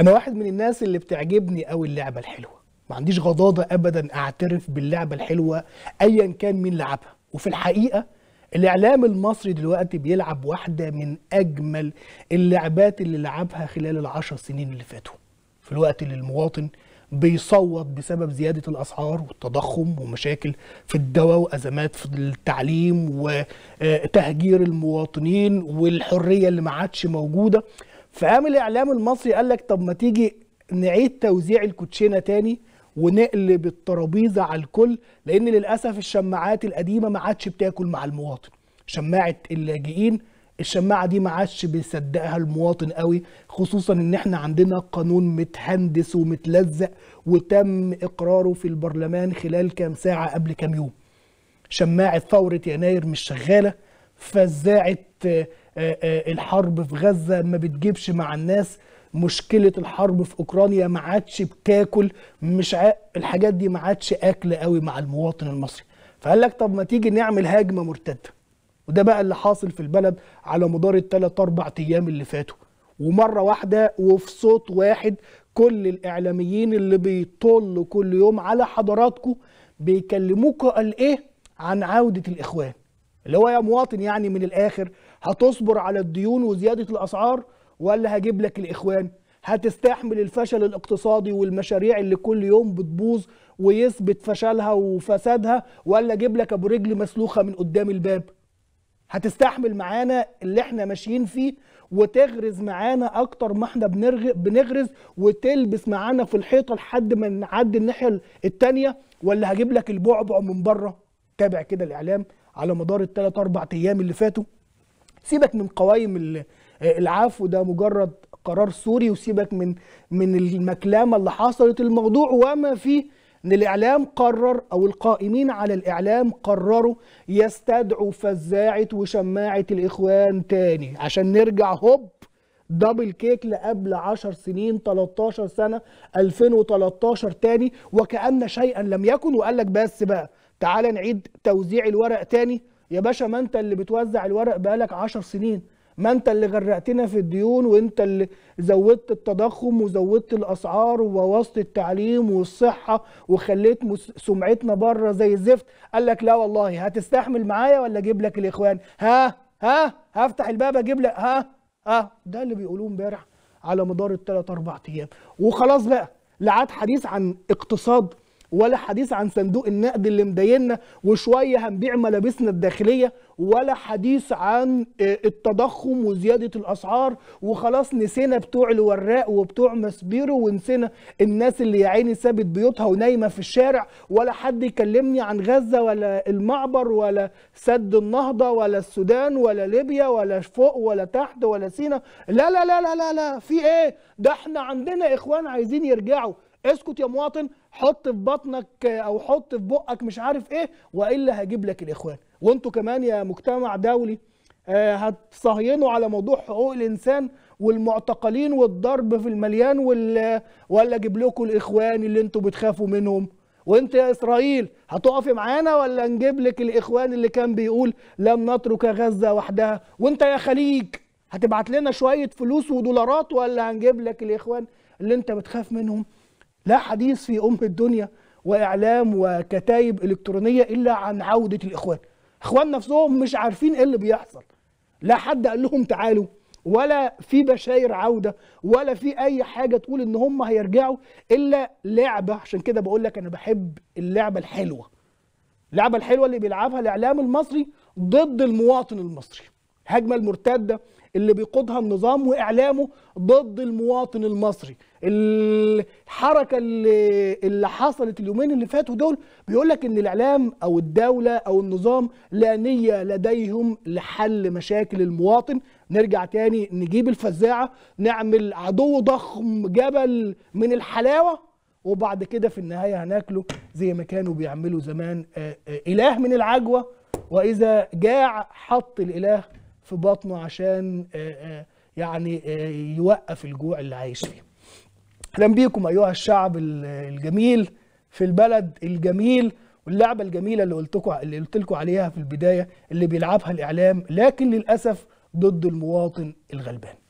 انا واحد من الناس اللي بتعجبني قوي اللعبه الحلوه ما عنديش غضاضه ابدا اعترف باللعبه الحلوه ايا كان مين لعبها وفي الحقيقه الاعلام المصري دلوقتي بيلعب واحده من اجمل اللعبات اللي لعبها خلال العشر سنين اللي فاتوا في الوقت اللي المواطن بيصوت بسبب زيادة الأسعار والتضخم ومشاكل في الدواء وأزمات في التعليم وتهجير المواطنين والحرية اللي ما عادش موجودة فقام الاعلام المصري قال لك طب ما تيجي نعيد توزيع الكوتشينه تاني ونقلب الترابيزه على الكل لان للاسف الشماعات القديمه ما عادش بتاكل مع المواطن شماعه اللاجئين الشماعه دي ما عادش بيصدقها المواطن قوي خصوصا ان احنا عندنا قانون متهندس ومتلزق وتم اقراره في البرلمان خلال كام ساعه قبل كام يوم شماعه ثوره يناير مش شغاله فزاعه آه، آه، الحرب في غزه ما بتجيبش مع الناس مشكله الحرب في اوكرانيا ما عادش بتاكل مش ع... الحاجات دي ما عادش اكل قوي مع المواطن المصري فقال لك طب ما تيجي نعمل هجمه مرتده وده بقى اللي حاصل في البلد على مدار الثلاث اربع ايام اللي فاتوا ومره واحده وفي صوت واحد كل الاعلاميين اللي بيطلوا كل يوم على حضراتكم بيكلموكوا قال ايه عن عوده الاخوان اللي هو يا مواطن يعني من الاخر هتصبر على الديون وزياده الاسعار ولا هجيب لك الاخوان هتستحمل الفشل الاقتصادي والمشاريع اللي كل يوم بتبوظ ويثبت فشلها وفسادها ولا اجيب لك ابو رجل مسلوخه من قدام الباب هتستحمل معانا اللي احنا ماشيين فيه وتغرز معانا اكتر ما احنا بنغرز وتلبس معانا في الحيطه لحد ما نعدي الناحيه التانيه ولا هجيب لك البعبع من بره تابع كده الاعلام على مدار الثلاث اربع ايام اللي فاتوا سيبك من قوائم العفو ده مجرد قرار سوري وسيبك من من المكلمه اللي حصلت الموضوع وما فيه ان الاعلام قرر او القائمين على الاعلام قرروا يستدعوا فزاعه وشماعه الاخوان تاني عشان نرجع هوب دبل كيك لقبل 10 سنين 13 سنه 2013 تاني وكان شيئا لم يكن وقال لك بس بقى تعال نعيد توزيع الورق تاني يا باشا ما انت اللي بتوزع الورق بقالك 10 سنين ما انت اللي غرقتنا في الديون وانت اللي زودت التضخم وزودت الاسعار وبوظت التعليم والصحه وخليت سمعتنا بره زي الزفت قال لك لا والله هتستحمل معايا ولا اجيب لك الاخوان ها ها هفتح الباب اجيب لك ها ها ده اللي بيقولوه امبارح على مدار الثلاث اربع ايام وخلاص بقى لعاد حديث عن اقتصاد ولا حديث عن صندوق النقد اللي مدينا وشويه هنبيع ملابسنا الداخليه ولا حديث عن آه، التضخم وزياده الاسعار وخلاص نسينا بتوع الوراق وبتوع ماسبيرو ونسينا الناس اللي يا عيني سابت بيوتها ونايمه في الشارع ولا حد يكلمني عن غزه ولا المعبر ولا سد النهضه ولا السودان ولا ليبيا ولا فوق ولا تحت ولا سينا لا لا لا لا لا, لا. في ايه ده احنا عندنا اخوان عايزين يرجعوا اسكت يا مواطن حط في بطنك او حط في بقك مش عارف ايه والا هجيب لك الاخوان وانتوا كمان يا مجتمع دولي آه، هتصهينوا على موضوع حقوق الانسان والمعتقلين والضرب في المليان ولا ولا اجيب لكم الاخوان اللي انتوا بتخافوا منهم وانت يا اسرائيل هتقفي معانا ولا نجيب لك الاخوان اللي كان بيقول لن نترك غزه وحدها وانت يا خليج هتبعت لنا شويه فلوس ودولارات ولا هنجيب لك الاخوان اللي انت بتخاف منهم لا حديث في أم الدنيا وإعلام وكتايب إلكترونية إلا عن عودة الإخوان إخوان نفسهم مش عارفين إيه اللي بيحصل لا حد قال لهم تعالوا ولا في بشاير عودة ولا في أي حاجة تقول إن هم هيرجعوا إلا لعبة عشان كده بقول لك أنا بحب اللعبة الحلوة اللعبة الحلوة اللي بيلعبها الإعلام المصري ضد المواطن المصري الهجمه المرتده اللي بيقودها النظام واعلامه ضد المواطن المصري الحركه اللي, اللي حصلت اليومين اللي فاتوا دول بيقول لك ان الاعلام او الدوله او النظام لا نيه لديهم لحل مشاكل المواطن نرجع تاني نجيب الفزاعه نعمل عدو ضخم جبل من الحلاوه وبعد كده في النهايه هناكله زي ما كانوا بيعملوا زمان آه، آه، اله من العجوه واذا جاع حط الاله في بطنه عشان آه، آه، يعني آه، يوقف الجوع اللي عايش فيه اهلا بيكم ايها الشعب الجميل في البلد الجميل واللعبه الجميله اللي قلت لكم اللي قلت لكم عليها في البدايه اللي بيلعبها الاعلام لكن للاسف ضد المواطن الغلبان